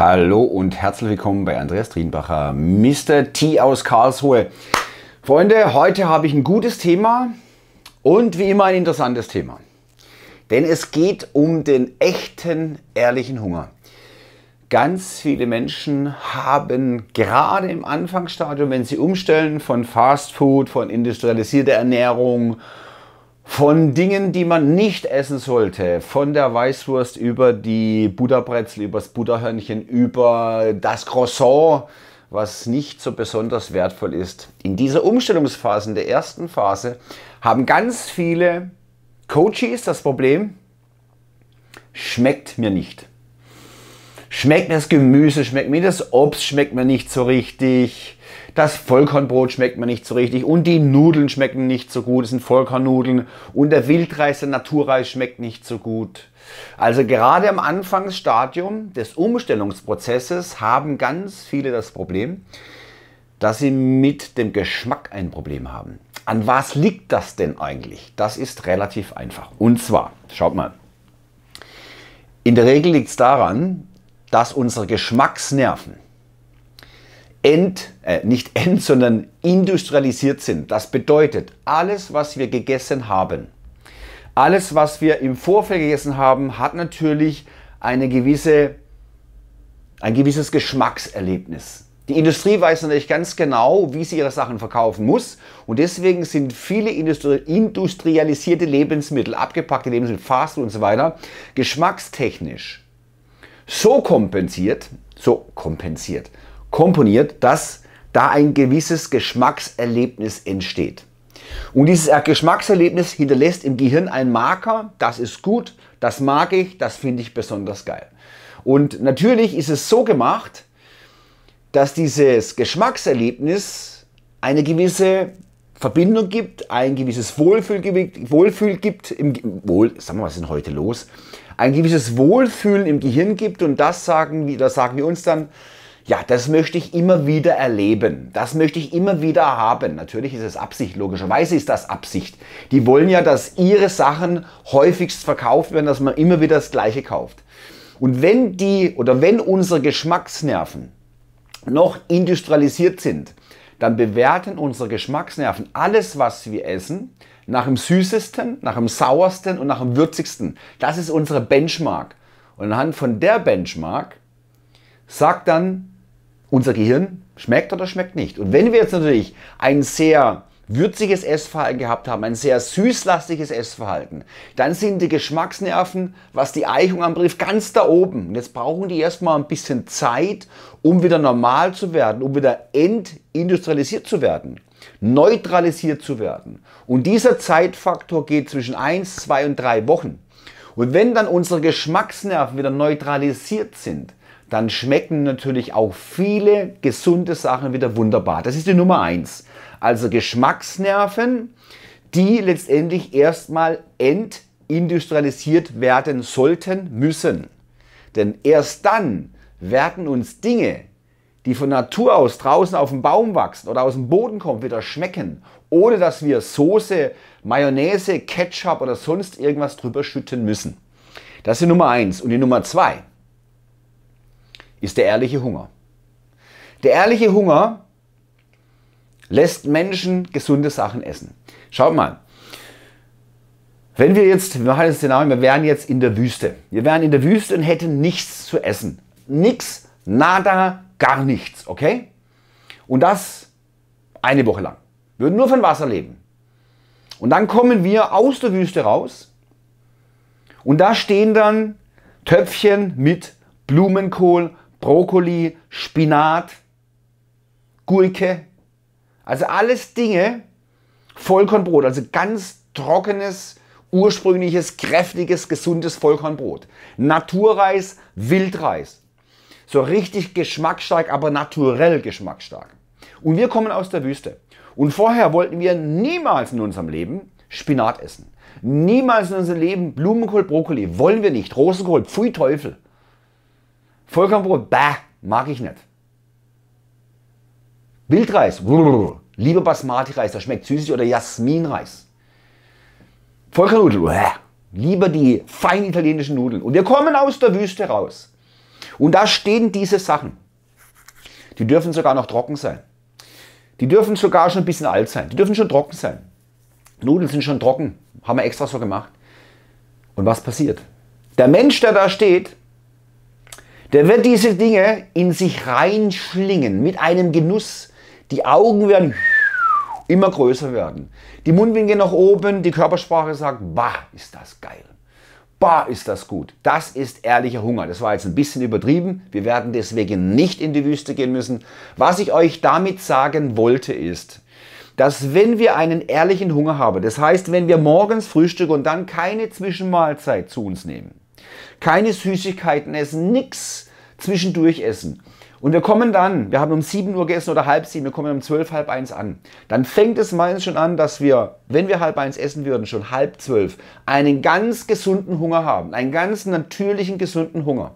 Hallo und herzlich willkommen bei Andreas Drienbacher, Mr. T aus Karlsruhe. Freunde, heute habe ich ein gutes Thema und wie immer ein interessantes Thema. Denn es geht um den echten, ehrlichen Hunger. Ganz viele Menschen haben gerade im Anfangsstadium, wenn sie umstellen von Fast Food, von industrialisierter Ernährung von Dingen, die man nicht essen sollte, von der Weißwurst über die Butterbrezel, über das Butterhörnchen, über das Croissant, was nicht so besonders wertvoll ist. In dieser Umstellungsphase, in der ersten Phase, haben ganz viele Coaches das Problem, schmeckt mir nicht. Schmeckt mir das Gemüse, schmeckt mir das Obst, schmeckt mir nicht so richtig. Das Vollkornbrot schmeckt mir nicht so richtig und die Nudeln schmecken nicht so gut. Es sind Vollkornnudeln und der Wildreis, der Naturreis schmeckt nicht so gut. Also gerade am Anfangsstadium des Umstellungsprozesses haben ganz viele das Problem, dass sie mit dem Geschmack ein Problem haben. An was liegt das denn eigentlich? Das ist relativ einfach. Und zwar, schaut mal, in der Regel liegt es daran, dass unsere Geschmacksnerven, ent, äh, nicht end, sondern industrialisiert sind. Das bedeutet, alles, was wir gegessen haben, alles, was wir im Vorfeld gegessen haben, hat natürlich eine gewisse, ein gewisses Geschmackserlebnis. Die Industrie weiß natürlich ganz genau, wie sie ihre Sachen verkaufen muss. Und deswegen sind viele Industri industrialisierte Lebensmittel, abgepackte Lebensmittel, Fastfood und so weiter, geschmackstechnisch so kompensiert, so kompensiert, komponiert, dass da ein gewisses Geschmackserlebnis entsteht. Und dieses Geschmackserlebnis hinterlässt im Gehirn einen Marker, das ist gut, das mag ich, das finde ich besonders geil. Und natürlich ist es so gemacht, dass dieses Geschmackserlebnis eine gewisse Verbindung gibt, ein gewisses Wohlfühl, Wohlfühl gibt, im, Wohl, sagen wir, was ist denn heute los? Ein gewisses Wohlfühlen im Gehirn gibt und das sagen wir, das sagen wir uns dann, ja, das möchte ich immer wieder erleben. Das möchte ich immer wieder haben. Natürlich ist es Absicht. Logischerweise ist das Absicht. Die wollen ja, dass ihre Sachen häufigst verkauft werden, dass man immer wieder das Gleiche kauft. Und wenn die oder wenn unsere Geschmacksnerven noch industrialisiert sind, dann bewerten unsere Geschmacksnerven alles, was wir essen, nach dem süßesten, nach dem sauersten und nach dem würzigsten. Das ist unsere Benchmark. Und anhand von der Benchmark sagt dann unser Gehirn schmeckt oder schmeckt nicht. Und wenn wir jetzt natürlich ein sehr würziges Essverhalten gehabt haben, ein sehr süßlastiges Essverhalten, dann sind die Geschmacksnerven, was die Eichung anbetrifft, ganz da oben. Und jetzt brauchen die erstmal ein bisschen Zeit, um wieder normal zu werden, um wieder entindustrialisiert zu werden, neutralisiert zu werden. Und dieser Zeitfaktor geht zwischen 1, 2 und 3 Wochen. Und wenn dann unsere Geschmacksnerven wieder neutralisiert sind, dann schmecken natürlich auch viele gesunde Sachen wieder wunderbar. Das ist die Nummer eins. Also Geschmacksnerven, die letztendlich erstmal entindustrialisiert werden sollten, müssen. Denn erst dann werden uns Dinge, die von Natur aus draußen auf dem Baum wachsen oder aus dem Boden kommen, wieder schmecken, ohne dass wir Soße, Mayonnaise, Ketchup oder sonst irgendwas drüber schütten müssen. Das ist die Nummer eins Und die Nummer zwei ist der ehrliche Hunger. Der ehrliche Hunger lässt Menschen gesunde Sachen essen. Schaut mal, wenn wir jetzt, wir machen das Szenario, wir wären jetzt in der Wüste. Wir wären in der Wüste und hätten nichts zu essen. Nichts, nada, gar nichts, okay? Und das eine Woche lang. Wir würden nur von Wasser leben. Und dann kommen wir aus der Wüste raus und da stehen dann Töpfchen mit Blumenkohl, Brokkoli, Spinat, Gurke. Also alles Dinge, Vollkornbrot, also ganz trockenes, ursprüngliches, kräftiges, gesundes Vollkornbrot. Naturreis, Wildreis. So richtig geschmackstark, aber naturell geschmackstark. Und wir kommen aus der Wüste. Und vorher wollten wir niemals in unserem Leben Spinat essen. Niemals in unserem Leben Blumenkohl, Brokkoli. Wollen wir nicht. Rosenkohl, pfui Teufel. Vollkornbrot, bah, mag ich nicht. Wildreis, brrr, lieber Basmati-Reis, das schmeckt süßig oder Jasminreis. Vollkornnudeln, bäh, lieber die fein italienischen Nudeln. Und wir kommen aus der Wüste raus. Und da stehen diese Sachen. Die dürfen sogar noch trocken sein. Die dürfen sogar schon ein bisschen alt sein. Die dürfen schon trocken sein. Nudeln sind schon trocken. Haben wir extra so gemacht. Und was passiert? Der Mensch, der da steht, der wird diese Dinge in sich reinschlingen mit einem Genuss. Die Augen werden immer größer werden. Die Mundwinkel nach oben, die Körpersprache sagt, bah, ist das geil. Bah, ist das gut. Das ist ehrlicher Hunger. Das war jetzt ein bisschen übertrieben. Wir werden deswegen nicht in die Wüste gehen müssen. Was ich euch damit sagen wollte ist, dass wenn wir einen ehrlichen Hunger haben, das heißt, wenn wir morgens Frühstück und dann keine Zwischenmahlzeit zu uns nehmen, keine Süßigkeiten essen, nichts zwischendurch essen. Und wir kommen dann, wir haben um 7 Uhr gegessen oder halb 7, wir kommen um 12, halb 1 an. Dann fängt es meistens schon an, dass wir, wenn wir halb 1 essen würden, schon halb 12, einen ganz gesunden Hunger haben. Einen ganz natürlichen, gesunden Hunger.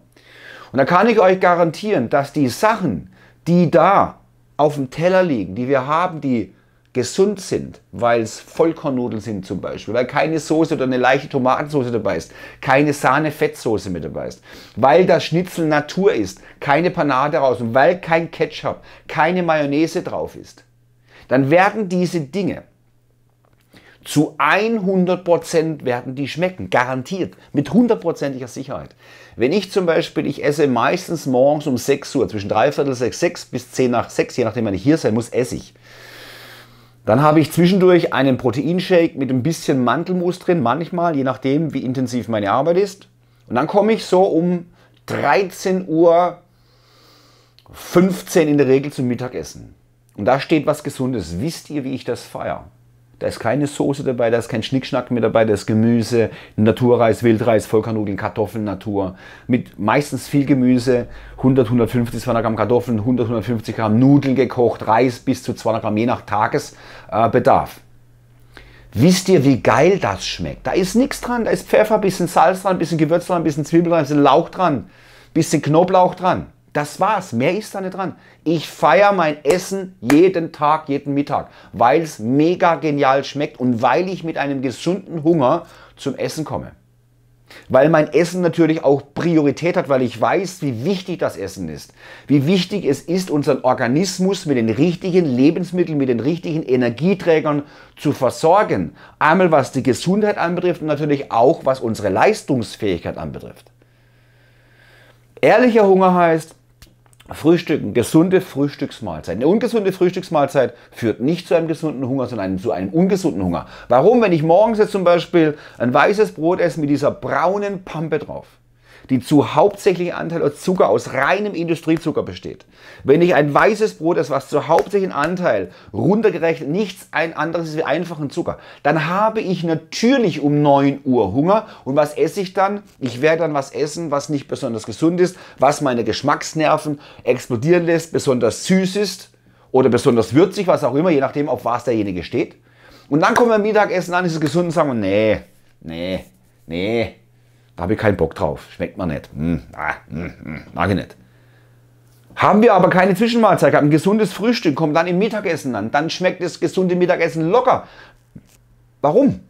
Und da kann ich euch garantieren, dass die Sachen, die da auf dem Teller liegen, die wir haben, die gesund sind, weil es Vollkornnudeln sind zum Beispiel, weil keine Soße oder eine leichte Tomatensauce dabei ist, keine Sahne-Fettsoße mit dabei ist, weil das Schnitzel Natur ist, keine Panade raus und weil kein Ketchup, keine Mayonnaise drauf ist, dann werden diese Dinge zu 100% werden die schmecken, garantiert, mit hundertprozentiger Sicherheit. Wenn ich zum Beispiel, ich esse meistens morgens um 6 Uhr, zwischen dreiviertel sechs, sechs bis zehn nach sechs, je nachdem wann ich hier sein muss, esse ich. Dann habe ich zwischendurch einen Proteinshake mit ein bisschen Mantelmus drin, manchmal, je nachdem, wie intensiv meine Arbeit ist. Und dann komme ich so um 13 Uhr 15 in der Regel zum Mittagessen. Und da steht was Gesundes. Wisst ihr, wie ich das feiere? Da ist keine Soße dabei, da ist kein Schnickschnack mit dabei, da ist Gemüse, Naturreis, Wildreis, Vollkornnudeln, Kartoffeln, Natur. Mit meistens viel Gemüse, 100, 150, 200 Gramm Kartoffeln, 100, 150 Gramm Nudeln gekocht, Reis bis zu 200 Gramm, je nach Tagesbedarf. Wisst ihr, wie geil das schmeckt? Da ist nichts dran, da ist Pfeffer, bisschen Salz dran, bisschen Gewürz dran, bisschen Zwiebel dran, bisschen Lauch dran, bisschen Knoblauch dran. Das war's, mehr ist da nicht dran. Ich feiere mein Essen jeden Tag, jeden Mittag, weil es mega genial schmeckt und weil ich mit einem gesunden Hunger zum Essen komme. Weil mein Essen natürlich auch Priorität hat, weil ich weiß, wie wichtig das Essen ist. Wie wichtig es ist, unseren Organismus mit den richtigen Lebensmitteln, mit den richtigen Energieträgern zu versorgen. Einmal was die Gesundheit anbetrifft und natürlich auch was unsere Leistungsfähigkeit anbetrifft. Ehrlicher Hunger heißt, Frühstücken, gesunde Frühstücksmahlzeit. Eine ungesunde Frühstücksmahlzeit führt nicht zu einem gesunden Hunger, sondern zu einem ungesunden Hunger. Warum? Wenn ich morgens jetzt zum Beispiel ein weißes Brot esse mit dieser braunen Pampe drauf, die zu hauptsächlichen Anteil aus Zucker, aus reinem Industriezucker besteht. Wenn ich ein weißes Brot esse, was zu hauptsächlichen Anteil runtergerechnet nichts ein anderes ist wie einfachen Zucker, dann habe ich natürlich um 9 Uhr Hunger und was esse ich dann? Ich werde dann was essen, was nicht besonders gesund ist, was meine Geschmacksnerven explodieren lässt, besonders süß ist oder besonders würzig, was auch immer, je nachdem, auf was derjenige steht. Und dann kommen wir am Mittagessen an, ist es gesund und sagen, nee, nee, nee, da habe ich keinen Bock drauf. Schmeckt man nicht. Hm, ah, hm, hm, mag ich nicht. Haben wir aber keine Zwischenmahlzeit gehabt, ein gesundes Frühstück kommt dann im Mittagessen an. Dann schmeckt das gesunde Mittagessen locker. Warum?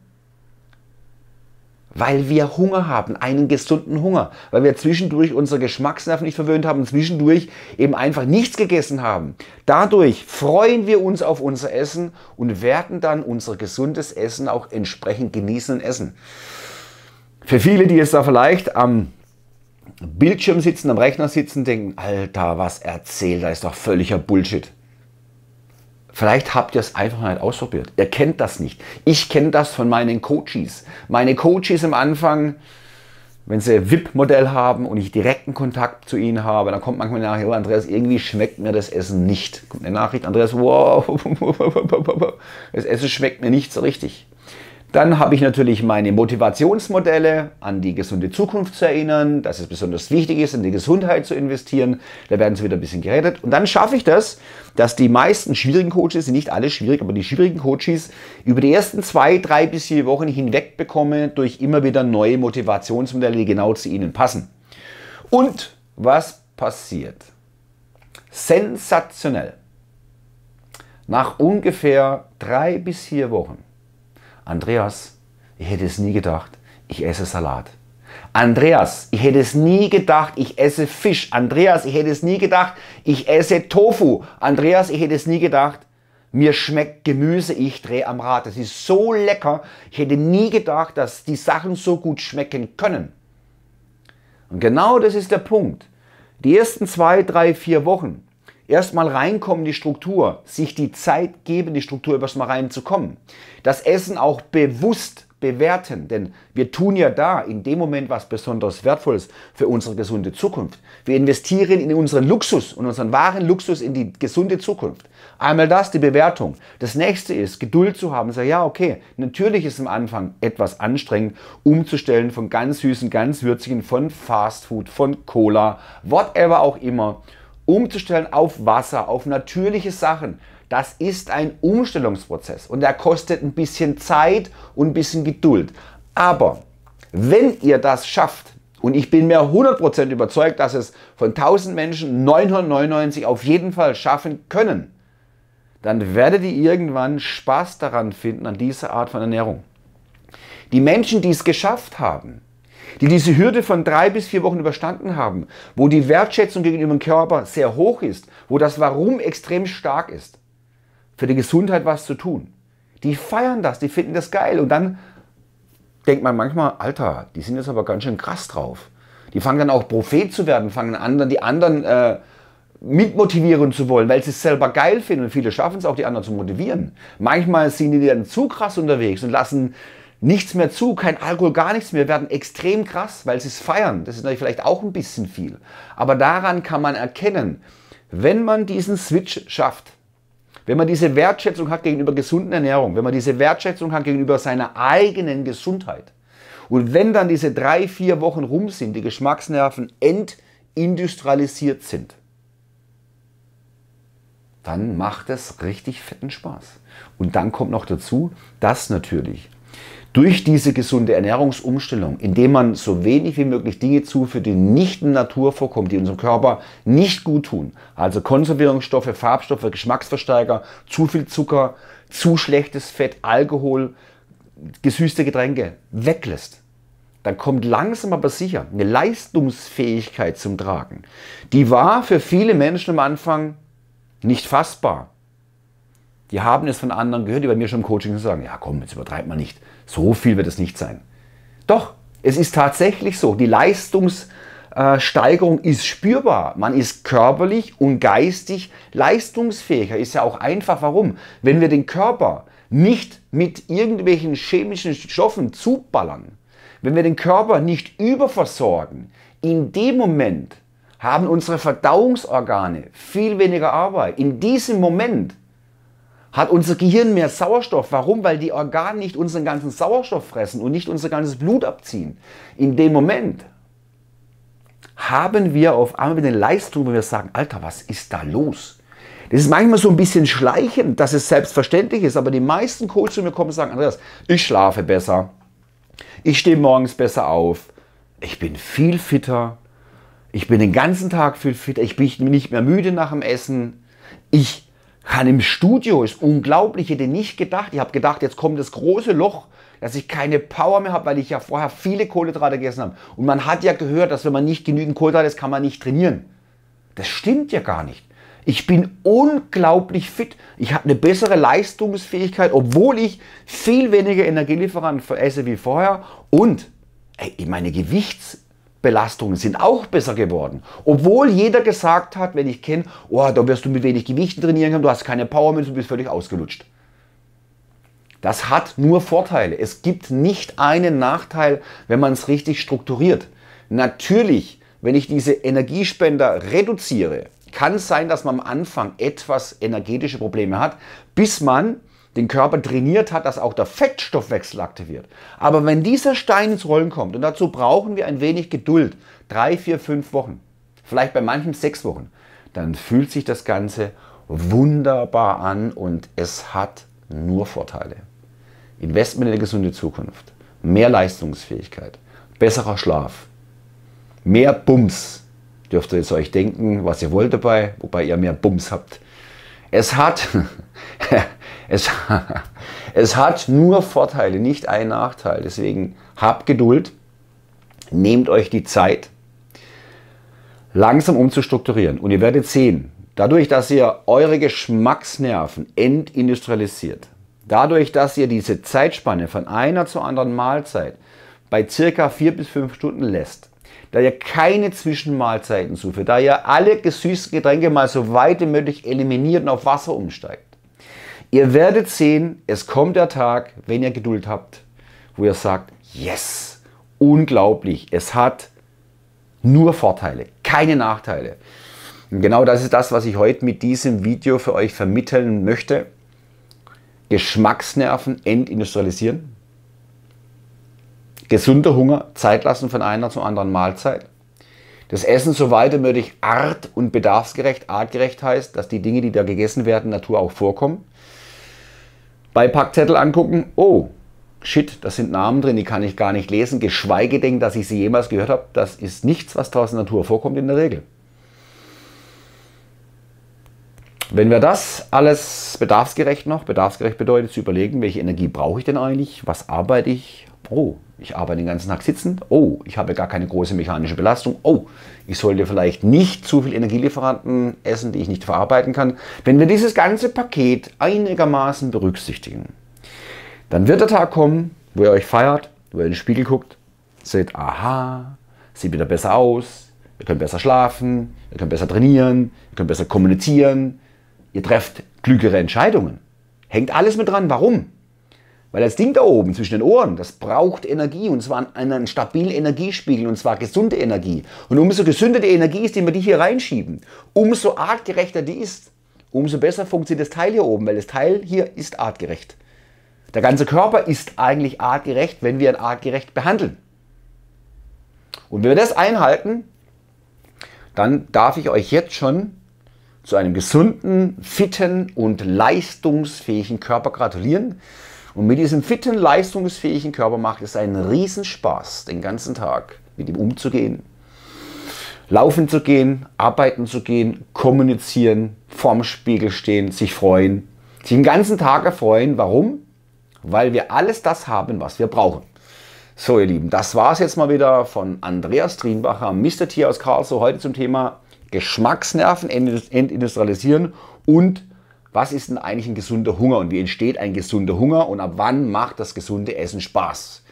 Weil wir Hunger haben, einen gesunden Hunger. Weil wir zwischendurch unsere Geschmacksnerven nicht verwöhnt haben und zwischendurch eben einfach nichts gegessen haben. Dadurch freuen wir uns auf unser Essen und werden dann unser gesundes Essen auch entsprechend genießen und essen. Für viele, die jetzt da vielleicht am Bildschirm sitzen, am Rechner sitzen, denken, Alter, was erzählt, da ist doch völliger Bullshit. Vielleicht habt ihr es einfach nicht ausprobiert. Ihr kennt das nicht. Ich kenne das von meinen Coaches. Meine Coaches am Anfang, wenn sie ein VIP-Modell haben und ich direkten Kontakt zu ihnen habe, dann kommt manchmal nachher, oh Andreas, irgendwie schmeckt mir das Essen nicht. Kommt eine Nachricht, Andreas, wow, das Essen schmeckt mir nicht so richtig. Dann habe ich natürlich meine Motivationsmodelle, an die gesunde Zukunft zu erinnern, dass es besonders wichtig ist, in die Gesundheit zu investieren. Da werden sie wieder ein bisschen gerettet. Und dann schaffe ich das, dass die meisten schwierigen Coaches, sind nicht alle schwierig, aber die schwierigen Coaches, über die ersten zwei, drei bis vier Wochen hinweg bekomme durch immer wieder neue Motivationsmodelle, die genau zu ihnen passen. Und was passiert? Sensationell. Nach ungefähr drei bis vier Wochen Andreas, ich hätte es nie gedacht, ich esse Salat. Andreas, ich hätte es nie gedacht, ich esse Fisch. Andreas, ich hätte es nie gedacht, ich esse Tofu. Andreas, ich hätte es nie gedacht, mir schmeckt Gemüse, ich drehe am Rad. Das ist so lecker. Ich hätte nie gedacht, dass die Sachen so gut schmecken können. Und genau das ist der Punkt. Die ersten zwei, drei, vier Wochen Erstmal reinkommen, die Struktur, sich die Zeit geben, die Struktur erstmal reinzukommen. Das Essen auch bewusst bewerten, denn wir tun ja da in dem Moment was besonders Wertvolles für unsere gesunde Zukunft. Wir investieren in unseren Luxus und unseren wahren Luxus in die gesunde Zukunft. Einmal das, die Bewertung. Das nächste ist, Geduld zu haben. Sag, ja, okay, natürlich ist am Anfang etwas anstrengend, umzustellen von ganz süßen, ganz würzigen, von Fast Food, von Cola, whatever auch immer umzustellen auf Wasser, auf natürliche Sachen, das ist ein Umstellungsprozess und der kostet ein bisschen Zeit und ein bisschen Geduld. Aber wenn ihr das schafft, und ich bin mir 100% überzeugt, dass es von 1000 Menschen 999 auf jeden Fall schaffen können, dann werdet ihr irgendwann Spaß daran finden, an dieser Art von Ernährung. Die Menschen, die es geschafft haben, die diese Hürde von drei bis vier Wochen überstanden haben, wo die Wertschätzung gegenüber dem Körper sehr hoch ist, wo das Warum extrem stark ist, für die Gesundheit was zu tun. Die feiern das, die finden das geil und dann denkt man manchmal, Alter, die sind jetzt aber ganz schön krass drauf. Die fangen dann auch Prophet zu werden, fangen an, die anderen äh, mitmotivieren zu wollen, weil sie es selber geil finden. Und viele schaffen es auch, die anderen zu motivieren. Manchmal sind die dann zu krass unterwegs und lassen nichts mehr zu, kein Alkohol, gar nichts mehr, werden extrem krass, weil sie es feiern. Das ist natürlich vielleicht auch ein bisschen viel. Aber daran kann man erkennen, wenn man diesen Switch schafft, wenn man diese Wertschätzung hat gegenüber gesunden Ernährung, wenn man diese Wertschätzung hat gegenüber seiner eigenen Gesundheit und wenn dann diese drei, vier Wochen rum sind, die Geschmacksnerven entindustrialisiert sind, dann macht es richtig fetten Spaß. Und dann kommt noch dazu, dass natürlich durch diese gesunde Ernährungsumstellung, indem man so wenig wie möglich Dinge zuführt, die nicht in Natur vorkommen, die unserem Körper nicht gut tun. Also Konservierungsstoffe, Farbstoffe, Geschmacksversteiger, zu viel Zucker, zu schlechtes Fett, Alkohol, gesüßte Getränke weglässt. Dann kommt langsam aber sicher eine Leistungsfähigkeit zum Tragen. Die war für viele Menschen am Anfang nicht fassbar die haben es von anderen gehört, die bei mir schon im Coaching sagen, ja komm, jetzt übertreibt man nicht. So viel wird es nicht sein. Doch, es ist tatsächlich so. Die Leistungssteigerung äh, ist spürbar. Man ist körperlich und geistig leistungsfähiger. Ist ja auch einfach. Warum? Wenn wir den Körper nicht mit irgendwelchen chemischen Stoffen zuballern, wenn wir den Körper nicht überversorgen, in dem Moment haben unsere Verdauungsorgane viel weniger Arbeit. In diesem Moment hat unser Gehirn mehr Sauerstoff. Warum? Weil die Organe nicht unseren ganzen Sauerstoff fressen und nicht unser ganzes Blut abziehen. In dem Moment haben wir auf einmal eine Leistung, wo wir sagen, Alter, was ist da los? Das ist manchmal so ein bisschen schleichend, dass es selbstverständlich ist, aber die meisten Coaches zu mir kommen und sagen, Andreas, ich schlafe besser, ich stehe morgens besser auf, ich bin viel fitter, ich bin den ganzen Tag viel fitter, ich bin nicht mehr müde nach dem Essen, ich an im Studio ist unglaublich, hätte nicht gedacht. Ich habe gedacht, jetzt kommt das große Loch, dass ich keine Power mehr habe, weil ich ja vorher viele Kohlenhydrate gegessen habe. Und man hat ja gehört, dass wenn man nicht genügend Kohlenhydrate ist, kann man nicht trainieren. Das stimmt ja gar nicht. Ich bin unglaublich fit. Ich habe eine bessere Leistungsfähigkeit, obwohl ich viel weniger Energielieferanten esse wie vorher. Und ey, meine Gewichts Belastungen sind auch besser geworden. Obwohl jeder gesagt hat, wenn ich kenne, oh, da wirst du mit wenig Gewichten trainieren können, du hast keine Power mehr, du bist völlig ausgelutscht. Das hat nur Vorteile. Es gibt nicht einen Nachteil, wenn man es richtig strukturiert. Natürlich, wenn ich diese Energiespender reduziere, kann es sein, dass man am Anfang etwas energetische Probleme hat, bis man den Körper trainiert hat, dass auch der Fettstoffwechsel aktiviert. Aber wenn dieser Stein ins Rollen kommt, und dazu brauchen wir ein wenig Geduld, drei, vier, fünf Wochen, vielleicht bei manchem sechs Wochen, dann fühlt sich das Ganze wunderbar an und es hat nur Vorteile. Investment in eine gesunde Zukunft, mehr Leistungsfähigkeit, besserer Schlaf, mehr Bums. Dürft ihr jetzt euch denken, was ihr wollt dabei, wobei ihr mehr Bums habt. Es hat, es, es hat nur Vorteile, nicht einen Nachteil. Deswegen habt Geduld, nehmt euch die Zeit, langsam umzustrukturieren. Und ihr werdet sehen, dadurch, dass ihr eure Geschmacksnerven entindustrialisiert, dadurch, dass ihr diese Zeitspanne von einer zur anderen Mahlzeit bei circa vier bis fünf Stunden lässt, da ihr keine Zwischenmahlzeiten zuführt, da ihr alle gesüßten Getränke mal so weit wie möglich eliminiert und auf Wasser umsteigt. Ihr werdet sehen, es kommt der Tag, wenn ihr Geduld habt, wo ihr sagt, yes, unglaublich, es hat nur Vorteile, keine Nachteile. Und genau das ist das, was ich heute mit diesem Video für euch vermitteln möchte. Geschmacksnerven entindustrialisieren. Gesunder Hunger, Zeit lassen von einer zur anderen Mahlzeit. Das Essen so weiter möglich art- und bedarfsgerecht. Artgerecht heißt, dass die Dinge, die da gegessen werden, Natur auch vorkommen. Bei Packzettel angucken. Oh, shit, da sind Namen drin, die kann ich gar nicht lesen, geschweige denn, dass ich sie jemals gehört habe. Das ist nichts, was draußen Natur vorkommt in der Regel. Wenn wir das alles bedarfsgerecht noch, bedarfsgerecht bedeutet zu überlegen, welche Energie brauche ich denn eigentlich, was arbeite ich, oh, ich arbeite den ganzen Tag sitzend, oh, ich habe gar keine große mechanische Belastung, oh, ich sollte vielleicht nicht zu viel Energielieferanten essen, die ich nicht verarbeiten kann. Wenn wir dieses ganze Paket einigermaßen berücksichtigen, dann wird der Tag kommen, wo ihr euch feiert, wo ihr in den Spiegel guckt, seht, aha, sieht wieder besser aus, ihr könnt besser schlafen, ihr könnt besser trainieren, ihr könnt besser kommunizieren, ihr trefft klügere Entscheidungen. Hängt alles mit dran. Warum? Weil das Ding da oben zwischen den Ohren, das braucht Energie und zwar einen, stabilen Energiespiegel und zwar gesunde Energie. Und umso gesünder die Energie ist, die wir die hier reinschieben, umso artgerechter die ist, umso besser funktioniert das Teil hier oben, weil das Teil hier ist artgerecht. Der ganze Körper ist eigentlich artgerecht, wenn wir ihn artgerecht behandeln. Und wenn wir das einhalten, dann darf ich euch jetzt schon zu einem gesunden, fitten und leistungsfähigen Körper gratulieren. Und mit diesem fitten, leistungsfähigen Körper macht es einen Riesenspaß, den ganzen Tag mit ihm umzugehen. Laufen zu gehen, arbeiten zu gehen, kommunizieren, vorm Spiegel stehen, sich freuen, sich den ganzen Tag erfreuen. Warum? Weil wir alles das haben, was wir brauchen. So, ihr Lieben, das war es jetzt mal wieder von Andreas Trienbacher, Mr. Tier aus Karlsruhe, heute zum Thema Geschmacksnerven, entindustrialisieren und was ist denn eigentlich ein gesunder Hunger und wie entsteht ein gesunder Hunger und ab wann macht das gesunde Essen Spaß?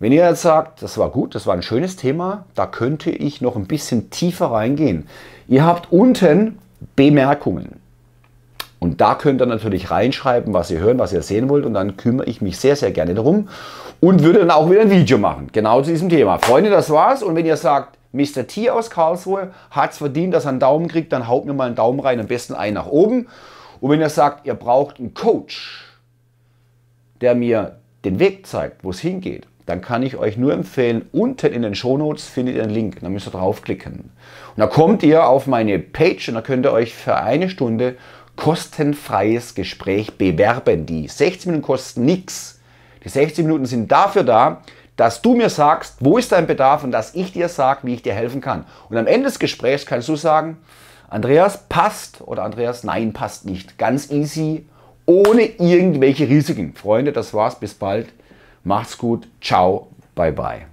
Wenn ihr jetzt sagt, das war gut, das war ein schönes Thema, da könnte ich noch ein bisschen tiefer reingehen. Ihr habt unten Bemerkungen. Und da könnt ihr natürlich reinschreiben, was ihr hören, was ihr sehen wollt. Und dann kümmere ich mich sehr, sehr gerne darum und würde dann auch wieder ein Video machen. Genau zu diesem Thema. Freunde, das war's. Und wenn ihr sagt, Mr. T aus Karlsruhe hat's verdient, dass er einen Daumen kriegt, dann haut mir mal einen Daumen rein, am besten einen nach oben. Und wenn ihr sagt, ihr braucht einen Coach, der mir den Weg zeigt, wo es hingeht, dann kann ich euch nur empfehlen, unten in den Shownotes findet ihr einen Link, da müsst ihr draufklicken. Und da kommt ihr auf meine Page und da könnt ihr euch für eine Stunde kostenfreies Gespräch bewerben. Die 60 Minuten kosten nichts. Die 60 Minuten sind dafür da, dass du mir sagst, wo ist dein Bedarf und dass ich dir sage, wie ich dir helfen kann. Und am Ende des Gesprächs kannst du sagen, Andreas passt oder Andreas nein passt nicht. Ganz easy, ohne irgendwelche Risiken. Freunde, das war's. Bis bald. Macht's gut. Ciao. Bye bye.